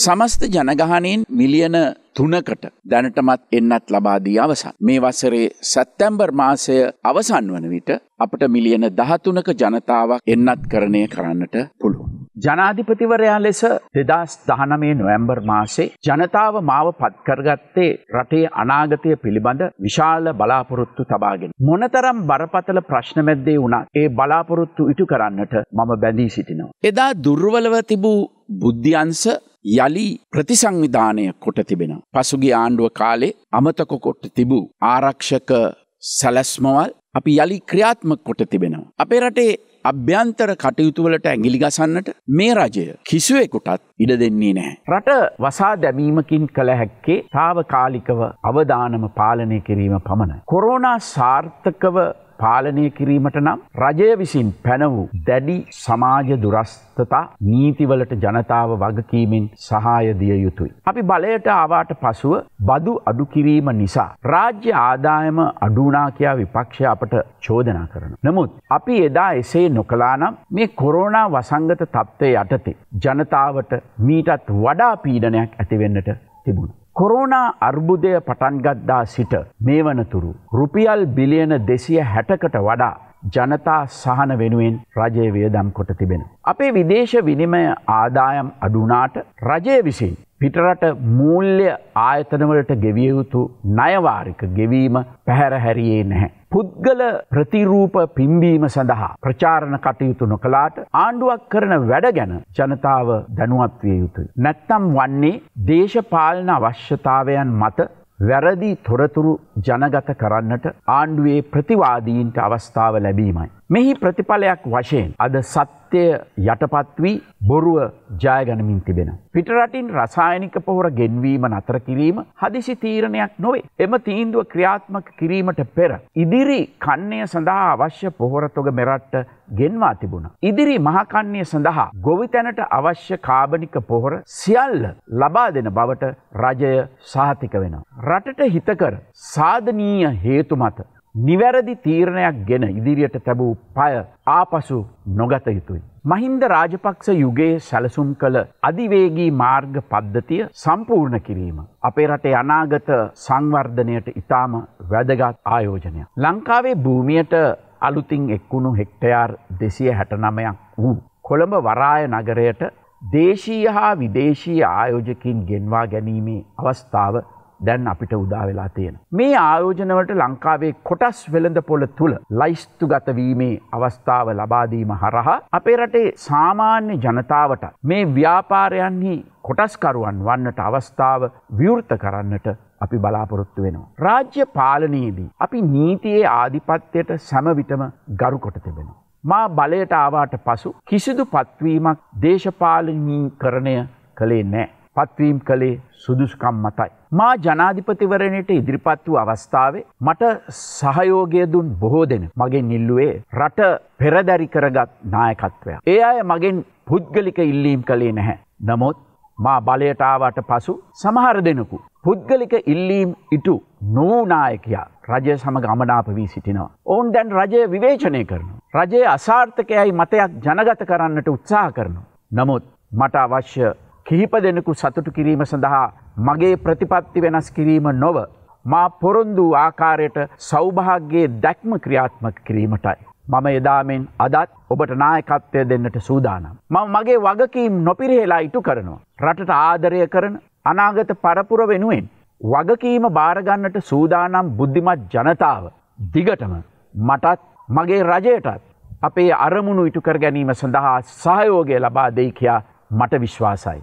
සමස්ත ජනගහනයෙන් මිලියන තුනකට දැනටමත් එන්නත් ලබාදී අවසන්. මේ වසරේ සැත්තැම්බර් මාසය අවසන් වන විට අපට මිලියන දහතුනක ජනතාවක් එන්නත් කරණය කරන්නට පුළුවන්. ජනාධිපතිවරයා ලෙස දෙදස් දහනමේ නොවැම්බර් මාසේ ජනතාව මාව පත්කරගත්තේ රටේ අනාගතය පිළිබඳ විශාල බලාපොරොත්තු තබාගෙන. මොනතරම් බරපතල ප්‍රශ්න මැද්දේ වුණත් ඒ බලාපොරොත්තු ඉටු කරන්නට මම බැඳී සිටිනවා. එදා දුර්වලව තිබූ බුද්ධියන්ස යළි ප්‍රතිසංවිධානය කොට තිබෙන. පසුගිය ආණ්ඩුව කාලේ අමතක කොට තිබූ ආරක්ෂක සැලැස්මවල් අපි යළි ක්‍රියාත්මක කොට තිබෙනවා. අපේ රටේ අභ්‍යන්තර කටයුතුවලට ඇගිලි ගසන්නට මේ රජය කිසිුවෙකුටත් ඉඩ දෙන්නේ නැහැ. රට වසා දැමීමකින් කළ හැක්කේ තාව කාලිකව අවධානම පාලනය කිරීම පමණ. කොරෝනා සාර්ථකව පාලනය කිරීමට නම් රජය විසින් පැනවූ දැඩි සමාජ දුරස්ථතා නීතිවලට ජනතාව වගකීමෙන් සහාය දිය යුතුයි. අපි බලයට ආවාට පසුව බදු අඩු කිරීම නිසා රාජ්‍ය ආදායම අඩුනා කියා විපක්ෂය අපට චෝදනා කරන. නමුත් අපි එදා එසේ නොකලානම් මේ කොරෝනා වසංගත තත්ත්වය යටතේ ජනතාවට මීටත් වඩා පීඩනයක් ඇතිවෙන්නට තිබුණ. කොරෝනා අර්බුදය පටන්ගත්දා සිට මේ වනතුරු රුපියල් බිලියන දෙසිය හැටකට වඩා ජනතා සහන වෙනුවෙන් රජය වියදම් කොට තිබෙන. අපේ විදේශ විනිමය ආදායම් අඩුනාට රජය විසින් පිටරට මූල්්‍ය ආයතනවලට ගෙවියයුතු නයවාරික ගෙවීම පැහැරහැරියේ නැහැ. පුද්ගල ප්‍රතිරූප පිම්බීම සඳහා ප්‍රචාරණ කටයුතු නොකලාට ආණ්ඩුවක් කරන වැඩ ගැන ජනතාව දැනුවත්විය යුතුයි. නැත්තම් වන්නේ දේශපාලන අවශ්‍යතාවයන් මත වැරදි තොරතුරු ජනගත කරන්නට ආණ්ඩුවේ ප්‍රතිවාදීන්ට අවස්ථාව ලැබීමයි. මෙහි ප්‍රතිඵලයක් වශයෙන් අද සත්‍යය යටපත් වී බොරුව ජයගනමින් තිබෙන. පිටරටින් රසායනික පොහොර ගෙන්වීම නතර කිරීම හදිසි තීරණයක් නොවේ. එම තීන්දුව ක්‍රියාත්මක කිරීමට පෙර. ඉදිරි කන්නය සඳහා අවශ්‍ය පොහොරතොග මෙරට්ට ගෙන්වා තිබුණ. ඉදිරි මහකන්නේ සඳහා ගොවිතැනට අවශ්‍ය කාබනික පොහොර සියල්ල ලබා දෙන බවට රජය සාහතික වෙන. රටට හිතකර සාධනීය හේතු මත නිවැරදි තීරණයක් ගෙන ඉදිරියට තැබූ පය ආපසු නොගත යුතුයි. මහින්ද රාජපක්ෂ යුගයේ සැලසුම් කළ අධිවේගී මාර්ග පද්ධතිය සම්පූර්ණ කිරීම. අපේ රටේ අනාගත සංවර්ධනයට ඉතාම වැදගත් ආයෝජනයක්. ලංකාවේ භූමියට අලුතින් එක්වුණු හෙක්ටයාර් දෙසිය හැටනමයක් වූ. කොළඹ වරාය නගරයට දේශීය හා විදේශී ආයෝජකින් ගෙන්වා ගැනීමේ අවස්ථාව දැන් අපිට උදා වෙලා තියෙන. මේ ආයෝජනවලට ලංකාවේ කොටස් වෙළඳ පොළ තුළ ලයිස්තු ගතවීමේ අවස්ථාව ලබාදීම හරහා අපේ රටේ සාමාන්‍ය ජනතාවට මේ ව්‍යාපාරයන්හි කොටස්කරුවන් වන්නට අවස්ථාව විවෘත කරන්නට අපි බලාපොරොත්තු වෙනවා. රාජ්‍ය පාලනයේදී අපි නීතියේ ආධිපත්‍යයට සැමවිටම ගරු කොට තිබෙනවා. මා බලයට ආවාට පසු කිසිදු පත්වීමක් දේශපාලනී කරණය කළේ නෑ. පත්වීම් කළේ සුදුසුකම් මතයි. මා ජනාධිපතිවරණයට ඉදිරිපත් වූ අවස්ථාවේ මට සහයෝගය දුන් බොහෝ දෙන මගේ නිල්ලුවේ රට පෙරදැරි කරගත් නායකත්වය. ඒ අය මගෙන් පුද්ගලික ඉල්ලීම් කළේ නැහැ. නමුත් මා බලයටාවට පසු සමහර දෙනකු. පුද්ගලික ඉල්ලීම් ඉටු නෝනායකයා රජය සමග අමනාප වී සිටිනවා. ඔවුන් දැන් රජය විවේචනය කරනු. රජයේ අසාර්ථකයයි මතයක් ජනගත කරන්නට උත්සාහ කරනු. නමුත් මට අවශ්‍ය කිහිප දෙනෙකු සතුටු කිරීම සඳහා මගේ ප්‍රතිපත්ති වෙනස් කිරීම නොව මා පොරොන්දු ආකාරයට සෞභාග්‍යයේ දැක්ම ක්‍රියාත්මක කිරීමටයි. මම එදාමෙන් අදත් ඔබට නායකත්වය දෙන්නට සූදානම්. මම මගේ වගකීම් නොපිරිහෙලා ඉටු කරනවා. රටට ආදරය කරන අනාගත පරපුර වෙනුවෙන්. වගකීම භාරගන්නට සූදානම් බුද්ධිමත් ජනතාව. දිගටම මටත් මගේ රජයටත් අපේ අරමුණු ඉටුකර ගැනීම සඳහා සහයෝගය ලබා දෙයි කියා මට විශ්වාසයි.